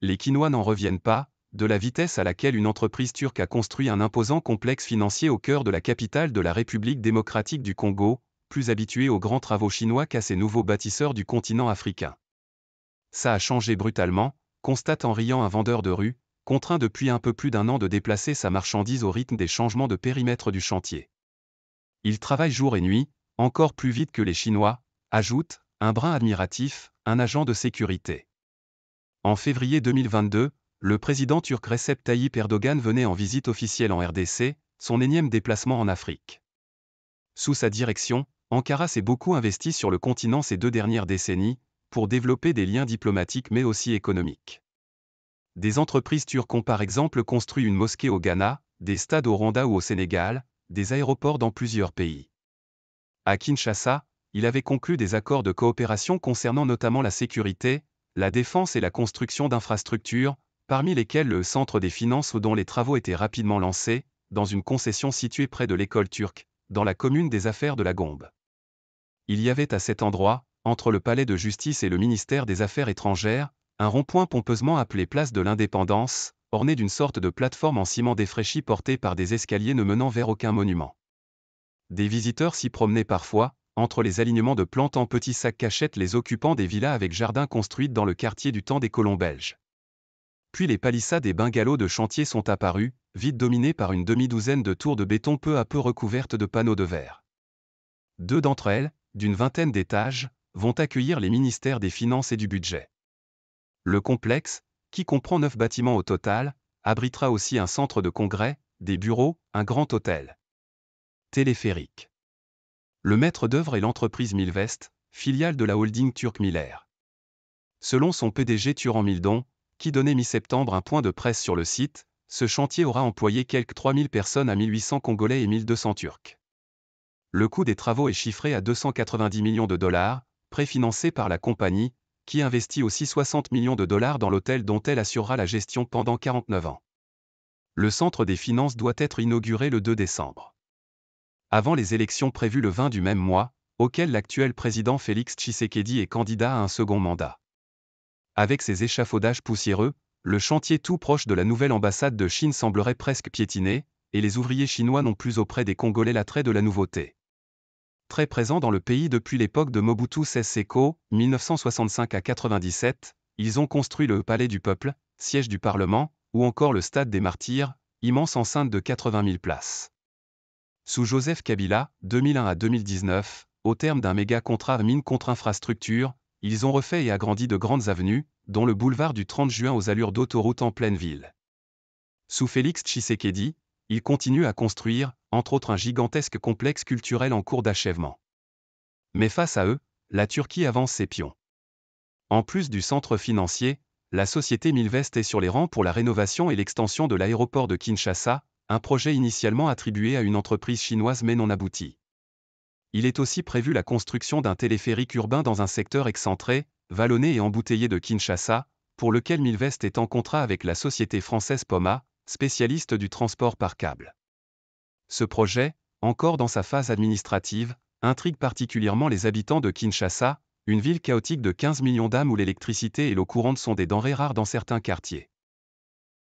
les Quinois n'en reviennent pas, de la vitesse à laquelle une entreprise turque a construit un imposant complexe financier au cœur de la capitale de la République démocratique du Congo, plus habituée aux grands travaux chinois qu'à ses nouveaux bâtisseurs du continent africain. Ça a changé brutalement, constate en riant un vendeur de rue, contraint depuis un peu plus d'un an de déplacer sa marchandise au rythme des changements de périmètre du chantier. Il travaille jour et nuit, encore plus vite que les Chinois, ajoute, un brin admiratif, un agent de sécurité. En février 2022, le président turc Recep Tayyip Erdogan venait en visite officielle en RDC, son énième déplacement en Afrique. Sous sa direction, Ankara s'est beaucoup investi sur le continent ces deux dernières décennies, pour développer des liens diplomatiques mais aussi économiques. Des entreprises turques ont par exemple construit une mosquée au Ghana, des stades au Rwanda ou au Sénégal, des aéroports dans plusieurs pays. À Kinshasa, il avait conclu des accords de coopération concernant notamment la sécurité, la défense et la construction d'infrastructures, parmi lesquelles le Centre des finances dont les travaux étaient rapidement lancés, dans une concession située près de l'école turque, dans la commune des affaires de la Gombe. Il y avait à cet endroit, entre le palais de justice et le ministère des Affaires étrangères, un rond-point pompeusement appelé Place de l'Indépendance, orné d'une sorte de plateforme en ciment défraîchi portée par des escaliers ne menant vers aucun monument. Des visiteurs s'y promenaient parfois, entre les alignements de plantes en petits sacs cachettes les occupants des villas avec jardins construites dans le quartier du temps des colons belges. Puis les palissades et bungalows de chantier sont apparus, vite dominés par une demi-douzaine de tours de béton peu à peu recouvertes de panneaux de verre. Deux d'entre elles, d'une vingtaine d'étages, vont accueillir les ministères des Finances et du Budget. Le complexe, qui comprend neuf bâtiments au total, abritera aussi un centre de congrès, des bureaux, un grand hôtel. Téléphérique. Le maître d'œuvre est l'entreprise Milvest, filiale de la holding turque Miller. Selon son PDG Turan Mildon, qui donnait mi-septembre un point de presse sur le site, ce chantier aura employé quelques 3000 personnes à 1800 Congolais et 1200 Turcs. Le coût des travaux est chiffré à 290 millions de dollars, préfinancé par la compagnie, qui investit aussi 60 millions de dollars dans l'hôtel dont elle assurera la gestion pendant 49 ans. Le centre des finances doit être inauguré le 2 décembre avant les élections prévues le 20 du même mois, auquel l'actuel président Félix Tshisekedi est candidat à un second mandat. Avec ses échafaudages poussiéreux, le chantier tout proche de la nouvelle ambassade de Chine semblerait presque piétiné, et les ouvriers chinois n'ont plus auprès des Congolais l'attrait de la nouveauté. Très présents dans le pays depuis l'époque de Mobutu Sese Seko, 1965 à 1997, ils ont construit le Palais du Peuple, siège du Parlement, ou encore le Stade des Martyrs, immense enceinte de 80 000 places sous Joseph Kabila, 2001 à 2019, au terme d'un méga contrat mine contre infrastructure, ils ont refait et agrandi de grandes avenues, dont le boulevard du 30 juin aux allures d'autoroute en pleine ville. Sous Félix Tshisekedi, ils continuent à construire, entre autres un gigantesque complexe culturel en cours d'achèvement. Mais face à eux, la Turquie avance ses pions. En plus du centre financier, la société Milvest est sur les rangs pour la rénovation et l'extension de l'aéroport de Kinshasa, un projet initialement attribué à une entreprise chinoise mais non abouti. Il est aussi prévu la construction d'un téléphérique urbain dans un secteur excentré, vallonné et embouteillé de Kinshasa, pour lequel Milvest est en contrat avec la société française Poma, spécialiste du transport par câble. Ce projet, encore dans sa phase administrative, intrigue particulièrement les habitants de Kinshasa, une ville chaotique de 15 millions d'âmes où l'électricité et l'eau courante sont des denrées rares dans certains quartiers.